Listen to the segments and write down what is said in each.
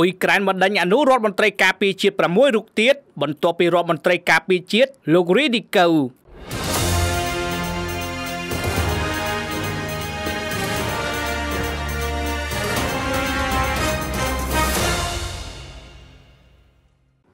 អ៊ុយក្រែនបណ្ដេញអនុរដ្ឋមន្ត្រីការពារជាតិ6រូបទៀតបន្ទាប់ពីរដ្ឋមន្ត្រីការពារជាតិលោករីឌីកូ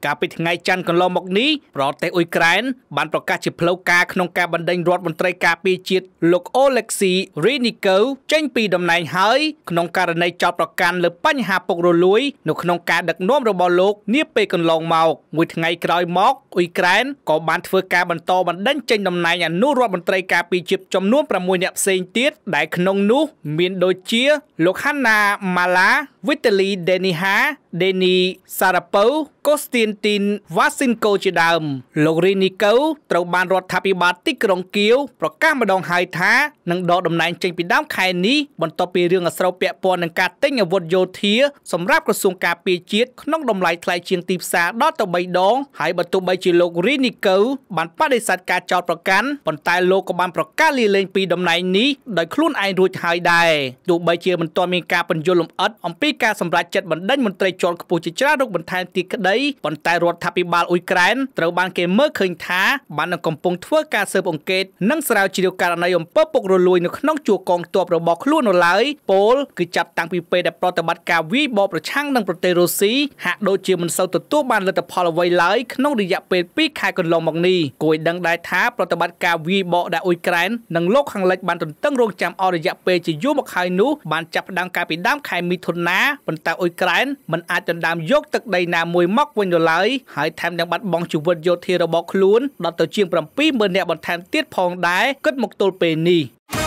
កាលពីថ្ងៃច័ន្ទកន្លងមកនេះប្រទេសអ៊ុយក្រែនបានប្រកាសជាផ្លូវការក្នុងការបណ្ដេញរដ្ឋមន្ត្រីការពារជាតិលោកអូឡេកស៊ីរីនីកូចេញពីតំណែងហើយក្នុងករណីចោទប្រកាន់លើបញ្ហាពុករលួយនៅក្នុងការដឹកនាំរបស់លោកនាពេលកន្លងមកមួយថ្ងៃក្រោយមកអ៊ុយក្រែនក៏បានធ្វើការបន្តបណ្ដេញចេញតំណែងអនុរដ្ឋមន្ត្រីការពារជាតិចំនួន6អ្នកផ្សេងទៀតដែលក្នុងនោះមានដូចជា លោកហាន់ណាម៉ាឡាវីតាលីដេនីហាដេនីសារ៉ាប៉ូកូស្ទីនទីនវ៉ាស៊ីនកូជាដើមលោករីនីកូត្រូវបានរដ្ឋាភិបាលទីក្រុងគៀវប្រកាសម្ដងហើយថានឹងដកតំណែងចេញពីដើមខែនេះបន្ទាប់ពីរឿងអស្រូវពាក់ព័ន្ធនឹងការទិញអាវុធយោធាសម្រាប់ក្រសួងការពារជាតិក្នុងតម្លៃថ្លៃជាងទីផ្សារដល់ទៅ3ដងហើយបើទោះបីជាលោករីនីកូបានបដិសេធការចោទប្រកាន់ប៉ុន្តែលោកក៏បានប្រកាសលាលែងពីតំណែងនេះដោយខ្លួនឯងរួចហើយដែរទោះបីជាមិនទាន់មានការពន្យល់លម្អិតអំពីការសម្រេចចិត្តបណ្ដេញមន្ត្រីជាន់ខ្ពស់ជាច្រើនរូបបន្ថែមទៀតក្តីប៉ុន្តែរដ្ឋាភិបាលអ៊ុយក្រែនត្រូវបានគេមើលឃើញថាបាននឹងកំពុងធ្វើការស៊ើបអង្កេតនិងស្រាវជ្រាវករណីអំពើពុករលួយនៅក្នុងជួរកងទ័ពរបស់ខ្លួននៅឡើយពលគឺចាប់តាំងពីពេលដែលប្រតិបត្តិការវាយបកប្រឆាំងនឹងប្រទេសរុស្ស៊ីហាក់ដូចជាមិនសូវទទួលបានលទ្ធផលអ្វីឡើយក្នុងរយៈពេល2ខែកន្លងមកនេះគួរឲ្យដឹងដែរថាប្រតិបត្តិការវាយបកដែលអ៊ុយក្រែននិងលោកខាងលិចបានទន្ទឹងរង់ចាំអស់រយៈពេលជាយូរមកហើយនោះបានចាប់ផ្ដើមកាលពីដើមខែមិថុនាប៉ុន្តែអ៊ុយក្រែនមិនអាចដណ្ដើមយកទឹកដីណាមួយមក វិញទៅឡើយហើយថែមទាំងបាត់បង់ជីវិតយោធារបស់ខ្លួនដល់ទៅជាង70000នាក់បន្ថែមទៀតផងដែរគិតមកទល់ពេលនេះ